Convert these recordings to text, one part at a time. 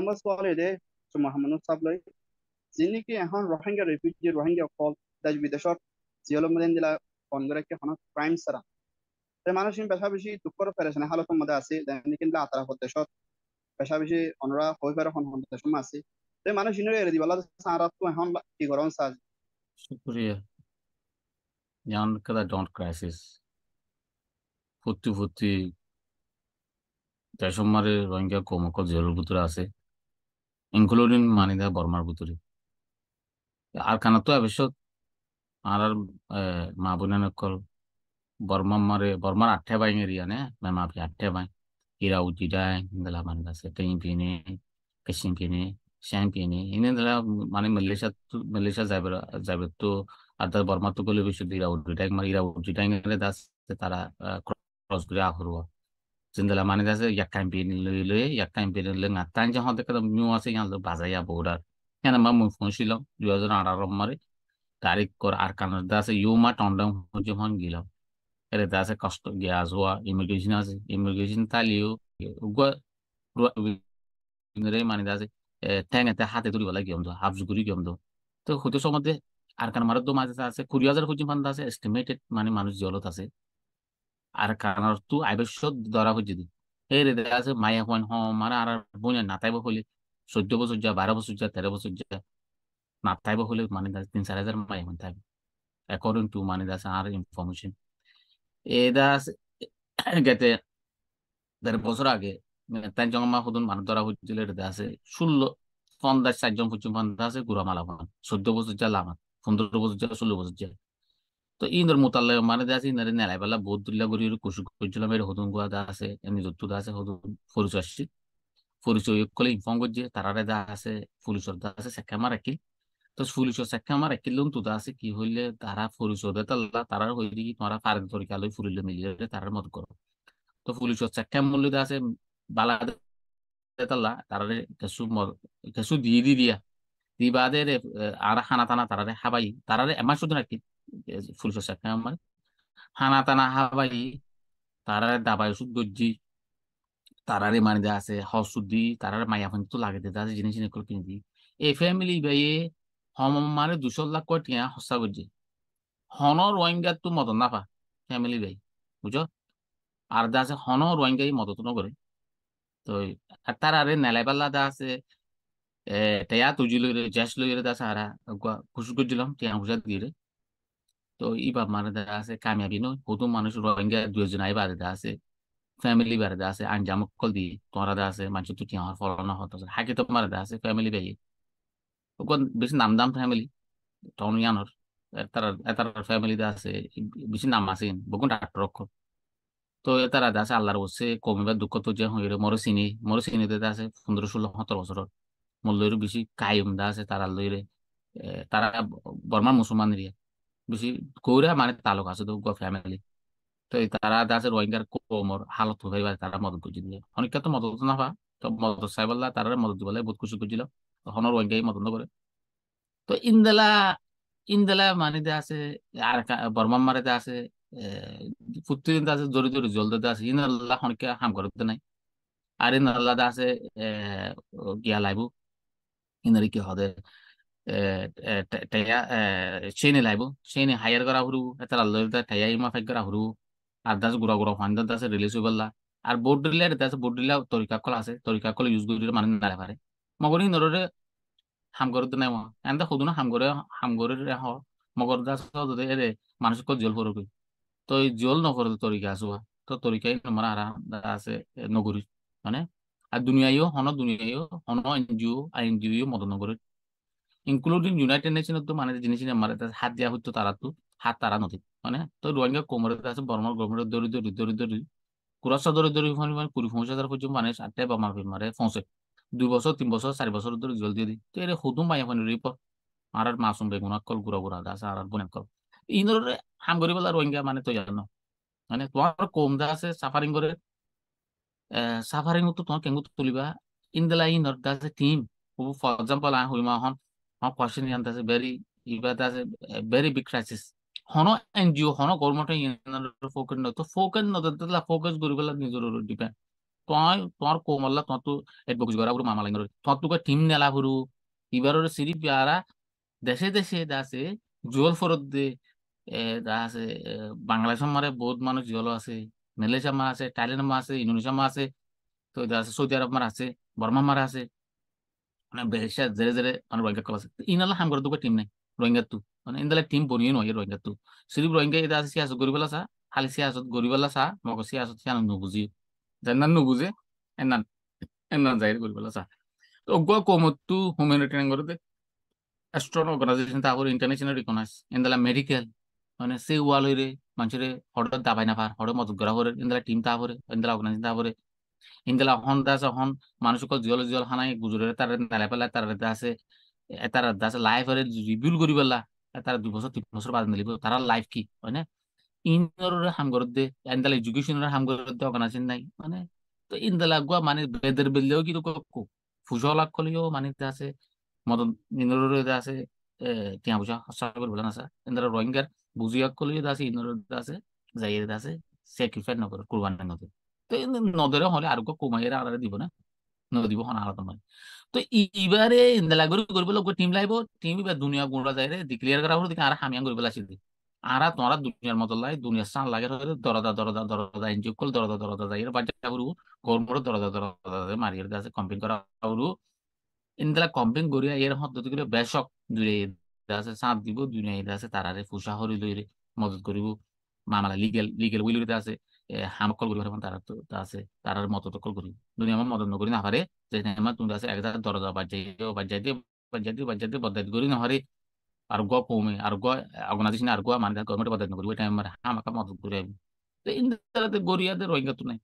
number swallow de so Muhammad Sablai zini ki ahon Rohingya refugee Rohingya fall daj bidashor siyolo maden dila kongre ke hona crime sara তে দুঃখর পেরেশানি হালতের মধ্যে আছে দেন কিন্তু দেশত পেশাবেশি অনরা হই পারে হন হন দেশম আছে মানুষ এর দিবালা সারাত তো এখন কি গরম সাজ কাদা ডন্ট ক্রাইসিস ফুটি ফুটি দেশমারে রোহিঙ্গা কমক জেলের ভিতরে আছে ইনক্লুডিং মানিদা বর্মার ভিতরে আর কানা তো এবছর আর আর মা বোনের কল বর্মা মারে বর্মার আঠে বাইং এরিয়া নে মেম আপি আঠে বাইং ইরা উজি দাই ইন্দলা মানে আছে তেই পিনে কেশিং পিনে শ্যাম পিনে ইনদলা মানে মালয়েশিয়া তো মালয়েশিয়া যাবে যাবে তো আর তার বর্মা তো গলে বেশি ইরা উজি দাই মার মানে ইরা উজি দাই এর দাস তারা ক্রস করে আহরুয়া zindala mani dase yakkan pin lui lui yakkan pin le ngattan ja hode kada mu ase yan lo bazaya borar yana ma mu phone shilo 2018 mare tarik kor ar kan dase yuma tondam hoje hon gilo ere dase cost gya azwa immigration ase immigration taliyo ugwa রে মানে দাসে ঠ্যাঙেতে হাতে ধরি বলা গিয়ম দো half গুরি গিয়ম দো তো হইতে সময় আর কান মারদ মাঝে আছে কুড়ি হাজার খুঁজি ফান্দ আছে এস্টিমেটেড মানে মানুষ জলত আছে আর arkaanartu আবশ্যক ধরা হইছে মানে এর দেখা আছে মায়া হন হ মারা আর বোনে নাতাইব হলে চোদ্দ বছর যা বারো বছর যা তেরো বছর যা নাতাইব হলে মানে তিন চার হাজার মায়া হন থাকবে অ্যাকর্ডিং টু মানে দাস আর ইনফরমেশন এ দাস গেতে দেড় বছর আগে তাই জমা হদন মানুষ ধরা হয়েছিল এটা আছে ষোলো পন্দাস চারজন পর্যন্ত পন্দা মানে আছে গুড়ামালা পান চোদ্দ বছর যা লামান পনেরো বছর যা ষোলো বছর যা তো ইন্দর মোতাল্লা মানে আছে ইন্দারে নেলাই পালা বহুত দুর্লা গরি কুসু করছিলাম এর হদুন গুয়া যা আছে এমনি যত্তু যা আছে হদুন ফরিচ আসছি ফরিচয় কলে ইনফর্ম করছে তারারে যা আছে পুলিশর দা আছে সেখা মারা কি তো পুলিশর সেখা মারা কি লোন তুদা আছে কি হইলে তারা ফরিচর দে তাল্লা তারার হই কি তোমরা ফারেন তরিকা লই ফুরিলে মিলিয়ে তারার মত করো তো পুলিশর সেখা মূল্য দা আছে বালা দে তাল্লা তারারে মর কেসু দিয়ে দিয়া দিবাদের আর খানা টানা তারারে হাবাই তারারে এমা শুধু রাখি ফুল সাক্ষা আমার হানা তানা হাবাই তারারে দাবাই সুদ গজ্জি তারারে মানে দা আছে দি তারারে মাইয়া ফোন তো লাগে দে আছে জিনিস জিনিস করে দি এ ফ্যামিলি ভাই হম মানে দুশো লাখ কয় টিয়া হসা গজ্জি হন রোহিঙ্গা তো মদন না পা ফ্যামিলি ভাই বুঝ আর দা আছে হন রোহিঙ্গাই মদত নগরে তো আর তারারে নেলাই পাল্লা দা আছে এ টেয়া তুজি রে জ্যাস রে দা সারা ঘুষ গজ্জিলাম টিয়া হুজা দিয়ে তো ইবাব মানে দেখা আছে কামিয়াবি নয় হুতুম মানুষ রোহিঙ্গা দুজন আই বাড়িতে আছে ফ্যামিলি বারে বাড়িতে আছে আঞ্জাম কল দি তোমরা দা আছে মানুষ তুটি আমার ফলানো হতো হাকে তো মারা আছে ফ্যামিলি বেলি ওখান বেশি নাম দাম ফ্যামিলি টনিয়ানোর এতার এতার ফ্যামিলি দা আছে বেশি নাম আছে বকুন ডাক্তার অক্ষর তো এতার তারা আছে আল্লাহর বসে বা দুঃখ তো যে হইরে মরো চিনি মরো চিনিতে আছে পনেরো ষোলো সতেরো বছরের মূল্যের বেশি কায়ুম দা আছে তারা লইরে তারা বর্মার মুসলমান এরিয়া বেশি কৌরা মানে তালুক আছে তো ফ্যামিলি তো তারা আছে রোহিঙ্গার কোমর হালত হইবার তারা মদত করছিল অনেকটা তো মদত না পা তো মদত সাহেবাল্লা তারা মদত দিবালে বহুত খুশি করছিল তখন রোহিঙ্গাই মদত করে তো ইন্দেলা ইন্দেলা মানে আছে আর বর্মান মারে আছে ফুত্তি আছে জোরে জোরে জল দিতে আছে ইন্দাল্লাহ অনেকটা হাম করতে নাই আর ইন্দাল্লাহ আছে গিয়া লাইবু ইন্দারি কি হদে taya shene laibo shene higher gora huru etara lorda taya ima fai gora huru আর দাস গুড়া গুড়া ফান দাস রিলিজ হই বললা আর বোর্ড রিলা দাস বোর্ড রিলা তরিকা কল আছে তরিকা কল ইউজ করি মানে না পারে মগরি নররে হাম গর দে নাই এন্দা খুদু না হাম গরে হাম গরে মগর দাস দে এরে মানুষ কো জল করবি তো এই জল ন করে তরিকা আসুয়া তো তরিকাই নমরা আরাম আছে নগরী মানে আর দুনিয়াইও হন দুনিয়াইও হন এনজিও আর এনজিও মদনগরীর ইনক্লুডিং ইউনাইটেড নেশনের তো মানে জিনিস মারে হাত দেওয়া হতো তারা তো হাত তারা নদী মানে তো রোহিঙ্গা কোমরে আছে বর্মার গভর্নমেন্ট দৌড়ি দরি দৌড়ি দৌড়ি কুরাশা দৌড়ি দৌড়ি মানে কুড়ি পঁচিশ হাজার পর্যন্ত মানে আটটাই বা মারপিট মারে পৌঁছে দুই বছর তিন বছর চারি বছর ধরে জল দিয়ে দিই তো এর হুদুম মাই এখন মানে রিপ আর আর মাসুম বে কল গুড়া গুড়া দাস আর বোন গুণাক কল ইন্দরে হাম করি বলা রোহিঙ্গা মানে তো জানো মানে তোমার কম দা আছে সাফারিং করে সাফারিং তো তোমার কেঙ্গু তুলিবা in the line or the team for example আই হইমা मा क्वेश्चन यान्ता से बेरी इबादा से बेरी बिग क्राइसिस হনো এনজিও হনো গভর্নমেন্ট ইয়ানার ফোকাস ন তো ফোকাস ন দতলা ফোকাস গরিবলা নিজর ডিপেন্ড তই তোর কোমল্লা তত এডভোকেট গরা গুরু মামলা গরা তত গো টিম নেলা গুরু ইবারর সিরি পিয়ারা দেশে দেশে দাসে জোল ফরত দে আছে বাংলাদেশ মারে বহুত মানুষ জল আছে মালয়েশিয়া মা আছে থাইল্যান্ড মা আছে ইন্দোনেশিয়া মা আছে তো আছে সৌদি আরব মার আছে বর্মা মার আছে ana behesha zere zere ana rohingya kolas inala ham gora duka team nai rohingya tu ana indala team boniyo no rohingya tu sirif rohingya ida ase siyasat goribala sa hali siyasat goribala sa moko siyasat siana nubuji jannan nubuje ennan ennan jair goribala sa to ogwa komotu humanitarian gorode অ্যাস্ট্রন organisation তাহলে international recognise ইন্দালা medical মানে সেই ওয়ালরে মানুষের হঠাৎ দাবাই না পার হঠাৎ মদত করা করে ইন্দালা টিম তা করে ইন্দালা অর্গানাইজেশন তা করে ইন্দলা হন্দা যখন মানুষক জল জল খানাই গুজরের তার নালে পেলা তার রেদা আছে এটা রেদা আছে লাইফ আর রিভিউল করি পেলা এটা দুবছর তিন বছর বাদ নিলিব তারা লাইফ কি হয় না ইন্দর হামগর দে ইন্দলা এডুকেশনের হামগর দে অগানাসিন নাই মানে তো ইন্দলা গুয়া মানে বেদের বেলেও কি তো ফুজলা কলিও মানে আছে মদন ইন্দর রেদা আছে তিয়া বুঝা হসা করি বলা না ইন্দর রোহিঙ্গার বুঝিয়া কলিও দাসে ইন্দর দাসে যাইয়ে দাসে স্যাক্রিফাইস নকর কুরবান নাই নদরে হলে আর কুমাইয়ের আর দিব না নদীব হন আলাদা নয় তো ইবারে ইন্দালা গরি করবে লোক টিম লাইব টিম ইবার দুনিয়া গুড়া যায় রে ডিক্লিয়ার করা হলো আর হামিয়া করবে লাসি দি আর তোমরা দুনিয়ার মতো লাই দুনিয়ার সান লাগে দরদা দরদা দরদা এনজিও কল দরদা দরদা যাই বাচ্চা করু গরমর দরদা দরদা মারিয়ার কাছে কম্পিং করা করু ইন্দালা কম্পিং করিয়া এর হদ্দত গুলো বেশক দূরে আছে সাঁত দিব দুনিয়া আছে তারারে ফুসা হরি লইরে মদত করিব মামলা লিগেল লিগেল উইলতে আছে হাম কল করি তারা তো আছে তারার মত তো কল করি দুনিয়া আমার মদত নকরি না পারে যে আমার তুমি আছে একদার দরজা বাজাইও বাজাই দিয়ে বাজাই দিয়ে বাজাই দিয়ে বদাত করি না পারে আর গ কমে আর গ অর্গানাইজেশন আর গ মানে গভর্নমেন্ট বদাত নকরি ওইটা আমার হামাকা মদত করি আমি তো ইন্দারাতে গরিয়াদের রোহিঙ্গা তো নাই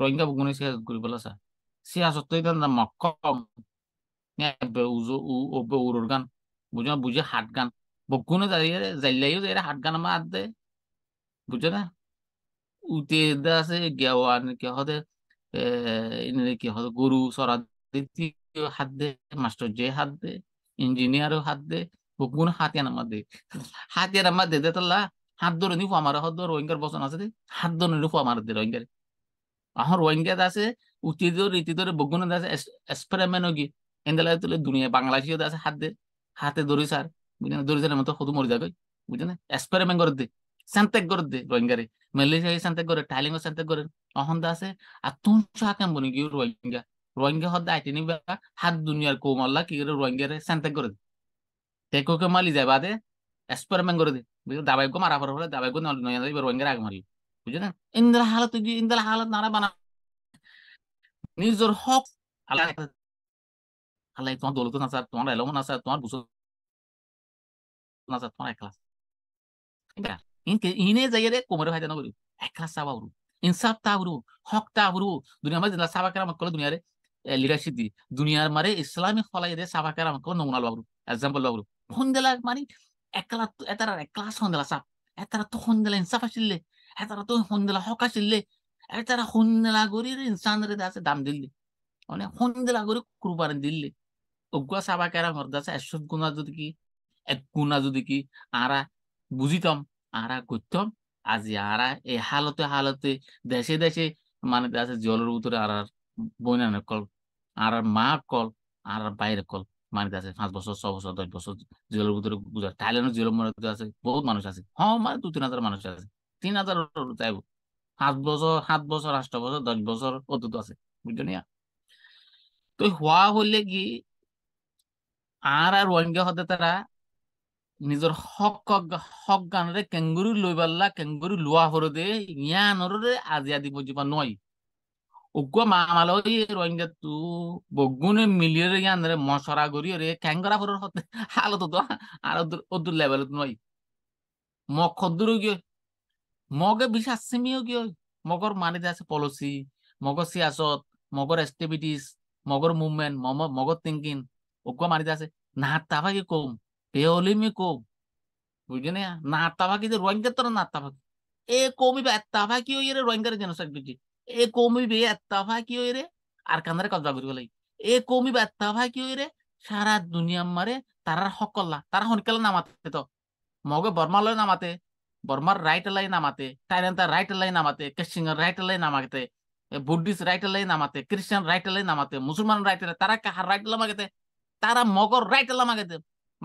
রোহিঙ্গা বুগুনে সিয়াসত করি বলা সা সিয়াসত তো এটা মক্কম উরুর গান বুঝো বুঝে হাট গান বকুনে যাই যাইলাইও যাই হাট গান আমার হাত দেয় বুঝো না 우대다세 갸완 갸하데 ইনারে কি হতো গরু চড়া হাত দে মাস্টার যে হাত দে ইঞ্জিনিয়ারও হাত দে কোন দে হাতে নামা দে দেতলা হাত ধরে নিফু আমার হাত রোহিঙ্গার আছে দে হাত ধরে নিফু আমার দে রোহিঙ্গার আহর রোহিঙ্গা আছে উতি ধরে রীতি ধরে আছে এক্সপেরিমেন্ট কি এন্দালা তুলে দুনিয়া বাংলাদেশীয় আছে হাত দে হাতে ধরি সার বুঝলেন ধরি সারের মতো শুধু মরে যাবে বুঝলেন এক্সপেরিমেন্ট করে দে সান্তেক করে দে রোহিঙ্গারে মালয়েশিয়া সান্তে করেন থাইল্যান্ড সান্তে করেন অহন্দা আছে আর তুম হাকাম বনি কি রোহিঙ্গা রোহিঙ্গা হদ্দা আইতে নিবা হাত দুনিয়ার কোমল্লা কি করে রোহিঙ্গা রে সান্তে করে তে কোকে মালি যায় বাদে এক্সপেরিমেন্ট করে দে দাবাই গো মারা পড়ে হলে দাবাই গো নয়া যাবে রোহিঙ্গার আগে মারি বুঝলেন ইন্দ্র হালত কি ইন্দ্র হালত নারা বানা নিজর হক আল্লাহ আল্লাহ তোমার দৌলত না স্যার তোমার এলম না স্যার তোমার বুঝো না স্যার তোমার একলা ine zayere komero hayda naguru ekra sabawru ইনসাফ তাবরু হক তাবরু দুনিয়া মাঝে সাবাকের আমাকে কলে দুনিয়ারে লিডারশিপ দি দুনিয়ার মারে ইসলামী ফলাই দে সাবাকের আমাকে নমুনা লাগরু এক্সাম্পল লাগরু হন্দেলা মানে একলা এতারা একলাস হন্দেলা সাপ এতারা তো হন্দেলা ইনসাফ আসিল্লে এতারা তো হন্দেলা হক আসিল্লে এতারা হন্দেলা গরির ইনসানরে দাসে দাম দিল্লে মানে হন্দেলা গরি কুরবানি দিল্লে অগুয়া সাবাকের আমার দাসে এসব গুণা যদি কি এক গুণা যদি কি আরা বুঝিতাম আরা করতাম আজি আরা এই হালতে হালতে দেশে দেশে মানে আছে জলের ভিতরে আর বইনানের কল আর মা কল আর বাইরে কল মানে আছে পাঁচ বছর ছ বছর দশ বছর জেলের ভিতরে গুজার থাইল্যান্ড জেলের মধ্যে আছে বহুত মানুষ আছে হ হ্যাঁ, মানে দু তিন হাজার মানুষ আছে তিন হাজার যাইব সাত বছর সাত বছর আট বছর দশ বছর অতীত আছে বুঝছো নিয়া তো হওয়া হলে কি আর আর রোহিঙ্গা হতে তারা নিজৰ হক হক গানৰে কেংগুৰু লৈ পাল্লা কেংগুৰু লোৱা সৰু দে ইয়ানৰে আজি আদি বুজিব নই উগুৱা মামালৈ রোহিঙ্গা তু বগুনে মিলিয়ে ইয়ানরে মশরা গরি রে ক্যাঙ্গরা ফরর হালত তো আর ওদুর লেভেল নই মক দূর গিয়ে মগে বিশ্বাস সিমিও গিয়ে মগর মানে আছে পলিসি মগর সিয়াসত মগর অ্যাক্টিভিটিস মগর মুভমেন্ট মগর থিঙ্কিং উগুয়া মানে আছে না তাভাগে কম 배울림이 꼭 বুঝিনা না তাবাকি যে রোহিঙ্গা তোর না এ কমি বা তাবাকি ওই রে রোহিঙ্গার জেনোসাইড এ কমি বে তাবাকি ওই রে আর কান্দারে লাগি এ কমি বা তাবাকি ওই রে সারা দুনিয়া মারে তারার হকল্লা তারা হনকেলা নামাতে তো মগে বর্মালয় নামাতে বর্মার রাইট লাই নামাতে টাইলেন্তার রাইট লাই নামাতে কেসিংয়ের রাইট লাই নামাতে বুদ্ধিস্ট রাইট লাই নামাতে খ্রিস্টান রাইট লাই নামাতে মুসলমান রাইট তারা রাইট লামাগেতে তারা মগর রাইট লামাগেতে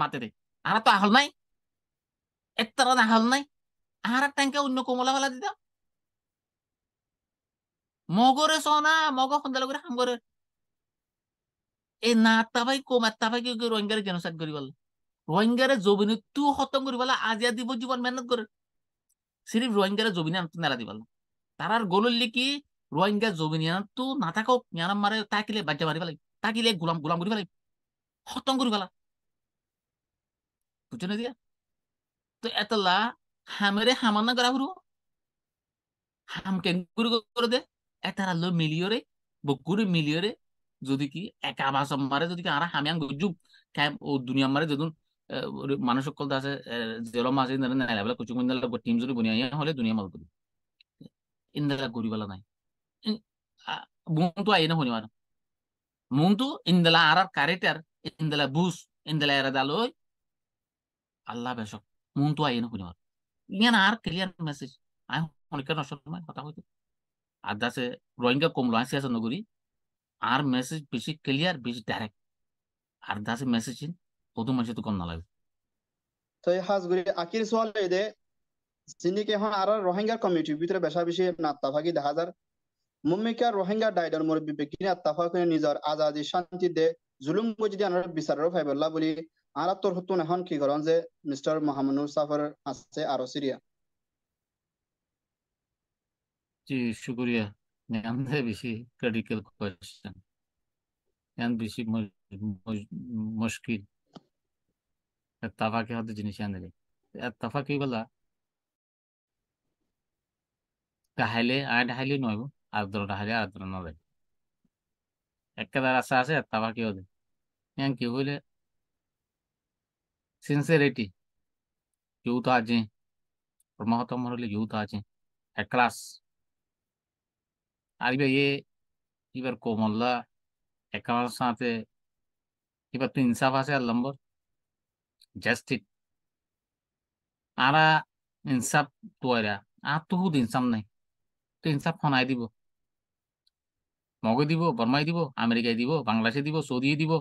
মাতে দেয় আহারা তো আহল নাই এত আহল নাই আহারা ট্যাঙ্কে অন্য কোমলা হলা দিতাম মগরে সোনা মগ সন্ধ্যালে করে হামগরে এ না তাবাই কম তাবাই কি রোহিঙ্গারে জেনোসাইড করি পারল রোহিঙ্গারে জবিনে তু খতম করি পারল আজিয়া দিব জীবন মেহনত করে সিরিফ রোহিঙ্গারে জবিনে আনতে নেলা দি পারল তারার গোলল্লি কি রোহিঙ্গা জবিনে আনতো না থাকক ইয়ানাম মারে তাকিলে বাজ্যা মারি পেলাই তাকিলে গোলাম গোলাম করি পেলাই খতম করি পেলা বুঝলে দিয়া তো এতলা हमरे हमाना करा गुरु हम के गुरु করে দে এতারা লো मिलियो रे বকুরে মিলিয়ে যদি কি একা মাস মারে যদি কি আরা হামিয়াং গুজুব কাম ও দুনিয়া মারে যদুন মানুষ সকল আছে জেলো মাঝে নাইলাবেলা কুচু কুইন্দাল টিম জুরি বুনিয়া হলে দুনিয়া মাল করি গুরি করিবেলা নাই বুনতো তো না হনি মুন তো ইন্দালা আরার ক্যারেক্টার ইন্দালা বুস ইন্দালা এরা দালই আল্লাহ বেশক মন তো আইন শুনে ইয়ান আর ক্লিয়ার মেসেজ আই হলিকার নষ্ট নয় কথা হইতো আর দাসে রোহিঙ্গা কমলো আসি আছে নগরী আর মেসেজ বেশি ক্লিয়ার বেশি ডাইরেক্ট আর দাসে মেসেজ ওদু মানুষ তো কম না লাগবে তো এই আকির সোয়াল দে আর রোহিঙ্গা কমিউনিটির ভিতরে বেশা বেশি দেখা যার মুম্মিকা রোহিঙ্গা ডাইডর মোর বিবেকিনে তাফাকি নিজর আজাদি শান্তি দে জুলুম যদি আনার ফাইবল্লা বলি আলাত্তর হতুন এখন কি করেন যে মিস্টার মোহাম্মদুর সাফর আছে আরো সিরিয়া জি শুকরিয়া আমাদের বেশি ক্রিটিক্যাল কোয়েশ্চেন এখন বেশি মুশকিল জিনিস কি বলা ডাহাইলে আর ডাহাইলে নয় আর দর ডাহাইলে আর দর নয় একটা আছে তাফা কি এখন কি হইলে sincerity, youth aje, Pramahatam Murali youth aje, across. আরিবে এবার কোমল্লা একাউন্ট সাথে এবার তো ইনসাফ আছে আর জাস্টিস আরা ইনসাফ তোয়ারা আর তো হুদ ইনসাফ নাই তো ইনসাফ ফনাই দিব মগে দিব বর্মাই দিব আমেরিকায় দিব বাংলাদেশে দিব সৌদিয়ে দিব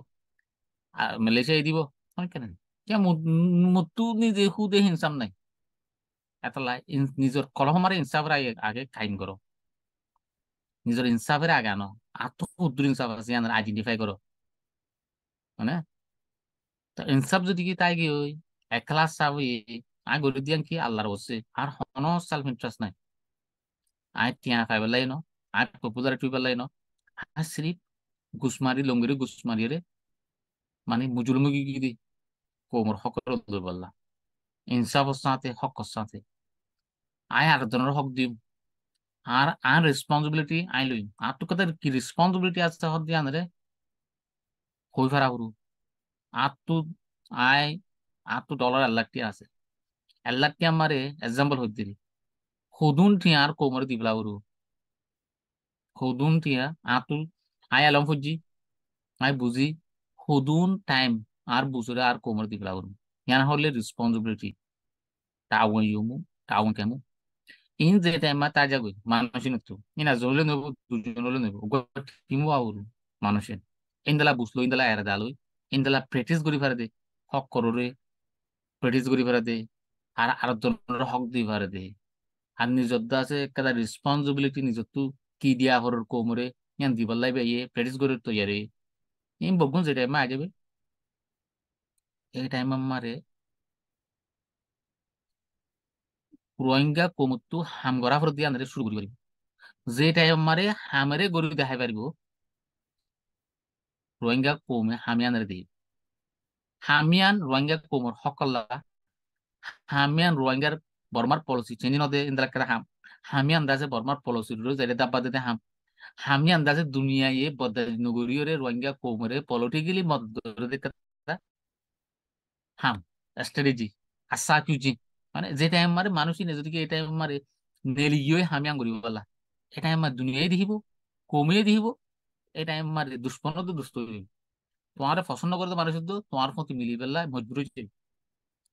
আর মালয়েশিয়ায় দিব অনেক কেন কিয় মুতু নিজে সুদে হিনচাম নাই এটা নিজৰ কলহমাৰে ইনচাফেৰে আগে খাইন কৰ নিজৰ ইনচাফেৰে আগে আন আত্ম সুদূৰ ইনচাফ আছে আইডেন্টিফাই কৰ মানে ইনসাফ যদি কি তাই কি একলা সাব আই গরি দিয়ান কি আল্লাহর বসে আর হন সেলফ ইন্টারেস্ট নাই আই টিয়া খাই পেলাই ন আই পপুলার থুই পেলাই ন আই সিরিফ গুসমারি লঙ্গিরে গুসমারিরে মানে মুজুলমুগি কি দি কোমর হকের দুর্বল্লা ইনসাফর সাথে হকর সাথে আই আর জনের হক দিম আর আন রেসপন্সিবিলিটি আই লৈ আর তো কি রেসপন্সিবিলিটি আছে হক দিয়ে আনরে হই ফারা হরু আর আই আঠটো তো ডলার এল্লাকটি আছে এল্লাকটি আমারে এক্সাম্পল হই দিলি খুদুন টিয়া আর কোমর দিবলা হরু খুদুন টিয়া আর তো আই এলম ফুজি আই বুজি খুদুন টাইম আর বুঝরে আর কোমর দি ফেলা করুন ইয়ান হলে রেসপন্সিবিলিটি টাউন ইউমু টাউন কেমু ইন যে টাইমা তা যাবে মানুষের নতু ইনা জলে নেব দুজন হলে নেব টিমও আবরু মানুষের ইন্দালা বুঝলো ইন্দালা এরা দালই ইন্দালা প্র্যাকটিস করি ফারে দে হক কররে প্র্যাকটিস করি ফারে দে আর আর জনের হক দি ফারে দে আর নিজত্ব আছে কাদা রেসপন্সিবিলিটি নিজত্ব কি দিয়া হরর কোমরে ইয়ান দিবার লাগবে ইয়ে প্র্যাকটিস করে তো ইয়ারে ইন বগুন যে মা আ যাবে এই ටයිම් අම්මාරේ রোহিঙ্গা কমুত্তু হামগরা ফরত দিয়ে শুরু করি পারিব যে টাইম আমারে গরু দেখাই পারিব রোহিঙ্গা কমে হামিয়ান রোহিঙ্গা কমর সকল হামিয়ান রোহিঙ্গার বর্মার পলসি চেঞ্জ নদে ইন্দ্রা হাম হামি আন্দাজে বর্মার পলসি রো দাব্বা দিতে হাম হামি আন্দাজে দুনিয়ায় বদাজ নগরীয় রোহিঙ্গা কমরে গেলি মদদরে হাম স্ট্র্যাটেজি আর সাপ মানে যে টাইম মারে মানুষই নেই যদি এই টাইম মারে নেলি গিয়ে হামিয়াং করিব বলা এই টাইম মারে দুনিয়াই দেখিব কমিয়ে দেখিব এই টাইম মারে দুষ্পন্ন তো দুষ্ট হইব তোমার পছন্দ করতে মানুষ তো তোমার প্রতি মিলি পেলা মজবুর হয়েছে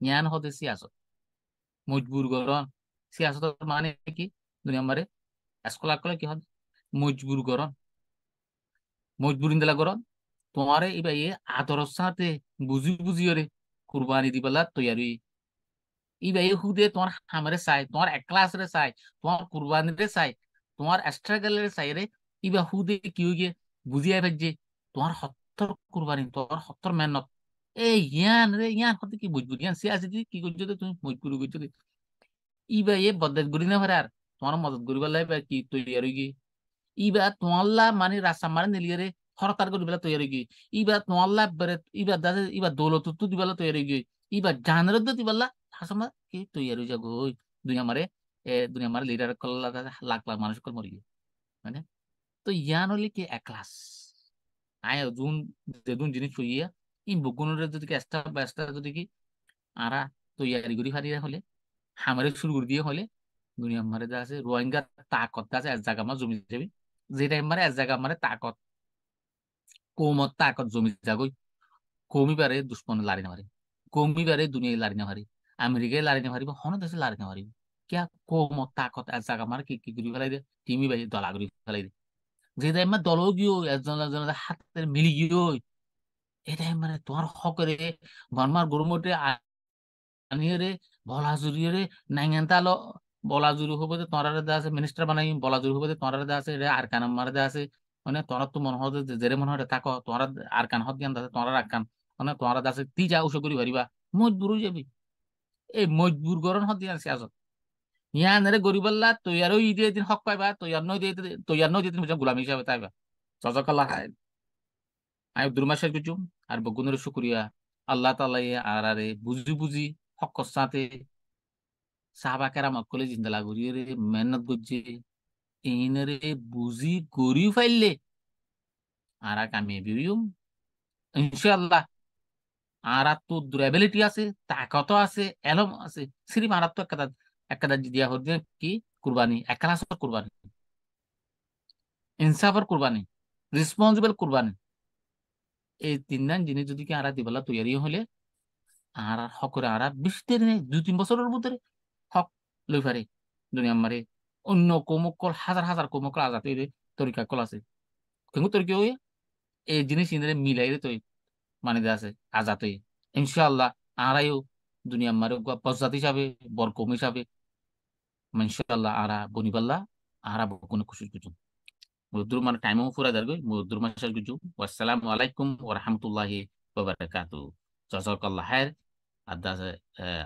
জ্ঞান হতে সিয়াসত মজবুর গরণ সিয়াসত মানে কি দুনিয়া মারে এসকলা কলে কি হবে মজবুর গরণ মজবুর ইন্দলা গরণ তোমারে এবার এ আদর সাথে বুঝি বুঝিয়ে কুরবানি দিবলা তৈয়ারি ইবা ইহুদে তোমার হামরে চাই তোমার একলাস রে চাই তোমার কুরবানি রে চাই তোমার স্ট্রাগল রে চাই রে ইবা হুদে কিউ গিয়ে বুঝিয়া ফেলছে তোমার হত্তর কুরবানি তোমার হত্তর মেহনত এই ইয়ান রে ইয়ান হতে কি বুঝবো ইয়ান সে আছে কি করছো তুমি মজবুরি করছো ইবা এ বদাত করি না ফেরার তোমার মদত করিবার লাগে কি তৈরি আর কি ইবা তোমার মানে রাস্তা মারে নিলিয়ারে হরতার করে বেলা তৈরি গিয়ে ইবার নোয়াল্লা বেরে ইবার দাদে ইবার দৌলত তু দিবেলা তৈরি গিয়ে ইবার জানের দে দিবেলা হাসমা কি তৈরি যা গই দুনিয়া মারে এ দুনিয়া মারে লিডার কল্লা লাখ লাখ মানুষ কল মরি মানে তো ইয়ান হলে কি এক ক্লাস আয় জুন দেদুন জিনিস হইয়া ই বগুনের যদি এস্টা ব্যস্তা যদি কি আরা তৈরি করি ফারিয়া হলে হামারে শুরু করে দিয়ে হলে দুনিয়া মারে যা আছে রোহিঙ্গা তাকত আছে এক জায়গা আমার জমি যাবে টাইম মারে এক জায়গা মারে তাকত কৌমত তাকত জমি যাগই কৌমিবারে দুশ্মন লারি নামারি কৌমিবারে দুনিয়ায় লারি নামারি আমেরিকায় লারি নামারিব হন দেশে লারি নামারিব কিয়া কৌমত তাকত এক জায়গা মার কি কি ঘুরি ফেলাই দে টিমি বাজি দলা ঘুরি ফেলাই দে যে টাইমে দল গিয়েও একজন একজনের হাতে মিলি গিয়েও এই টাইম মানে তোমার হকরে বনমার গরুমটে আনিয়ে বলা জুড়িয়ে নাইঙ্গান্তালো বলা জুড়ি হবে তোমার দা আছে মিনিস্টার বানাই বলা জুড়ি হবে তোমার দা আছে আর কানাম মার দা আছে মানে তোরা তো মনে হয় যে মনে হয় থাকো তোরা আর কান হত জ্ঞান দাসে আর কান মানে তোরা দাসে তি যা উস করি ভরিবা মজবুর হয়ে যাবি এই মজবুর গরণ হত জ্ঞান সিয়াজত ইয়ান গরিব গরিবাল্লা তৈয়ারও ই দিয়ে হক পাইবা তৈয়ার নয় দিয়ে তৈয়ার নয় দিয়ে দিন গোলামি হিসাবে তাইবা সজকাল্লা হায় আমি দুর্মাসের কিছু আর বগুনের শুক্রিয়া আল্লাহ তালাই আর আরে বুঝি বুঝি হক সাথে সাহবা কেরামত কলে জিন্দালা ঘুরিয়ে মেহনত করছে এইনরে বুঝি করি ফাইলে আর কামিয়াবিও ইনশাআল্লাহ আর তো ডুরাবিলিটি আছে তাকত আছে এলম আছে সিরিম আর তো একটা একটা দিয়া হচ্ছে কি কুরবানি একলাসর কুরবানি ইনসাফর কুরবানি রেসপন্সিবল কুরবানি এই তিন দিন যিনি যদি কি আরা দিবেলা তৈরি হলে আর হকরে আরা বিশ দিনে দুই তিন বছরের ভিতরে হক লই পারে দুনিয়া মারে অন্য কোমকল হাজার হাজার কোমকল আজাতে তরিকা কল আছে কিন্তু তরিকা ওই এই জিনিস ইন্দ্রে মিলাই রে তুই মানে আছে আজাতে ইনশাআল্লাহ আরাইও দুনিয়া মারে গো পজাত হিসাবে বরকম হিসাবে ইনশাআল্লাহ আরা বনিবাল্লা আরা বকুন খুশি কিছু মুদ্র মানে টাইমও পুরা দাঁড়বে মুদ্র মাসের কিছু আসসালামু আলাইকুম ওয়া রাহমাতুল্লাহি ওয়া বারাকাতু জাযাকাল্লাহ খায়ের আর দাসে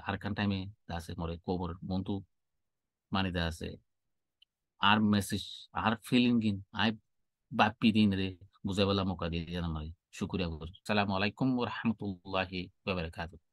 আরকান টাইমে দাসে মরে কবর বন্ধু মানে দাসে our message, our feeling in, I bapi din re, muzabala moka di janamari. Shukriya guru. Assalamu alaikum wa rahmatullahi wa barakatuh.